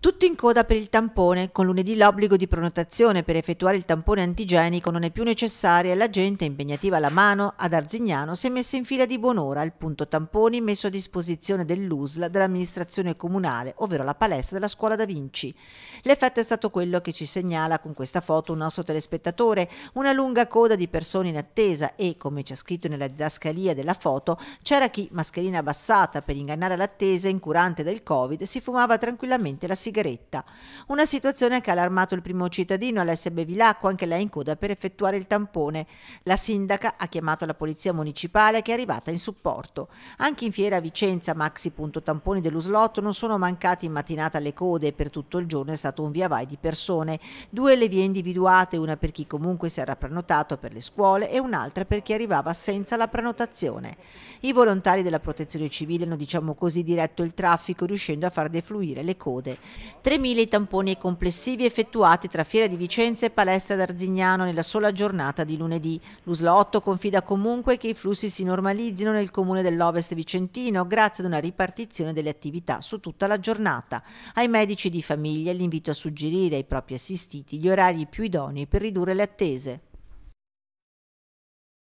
Tutti in coda per il tampone, con lunedì l'obbligo di prenotazione per effettuare il tampone antigenico non è più necessario e la gente impegnativa alla mano ad Arzignano si è messa in fila di buon'ora al punto tamponi messo a disposizione dell'USL dell'amministrazione comunale, ovvero la palestra della scuola da Vinci. L'effetto è stato quello che ci segnala con questa foto un nostro telespettatore, una lunga coda di persone in attesa e, come c'è scritto nella didascalia della foto, c'era chi, mascherina abbassata per ingannare l'attesa, incurante del Covid, si fumava tranquillamente la sigaretta sigaretta. Una situazione che ha allarmato il primo cittadino, l'SB Vilacqua, anche lei in coda per effettuare il tampone. La sindaca ha chiamato la polizia municipale che è arrivata in supporto. Anche in fiera a Vicenza, tamponi dello slot non sono mancati in mattinata le code e per tutto il giorno è stato un via vai di persone. Due le vie individuate, una per chi comunque si era prenotato per le scuole e un'altra per chi arrivava senza la prenotazione. I volontari della protezione civile hanno diciamo così diretto il traffico riuscendo a far defluire le code. 3.000 i tamponi complessivi effettuati tra Fiera di Vicenza e Palestra d'Arzignano nella sola giornata di lunedì. L'Uslotto confida comunque che i flussi si normalizzino nel comune dell'Ovest vicentino grazie ad una ripartizione delle attività su tutta la giornata. Ai medici di famiglia l'invito a suggerire ai propri assistiti gli orari più idonei per ridurre le attese.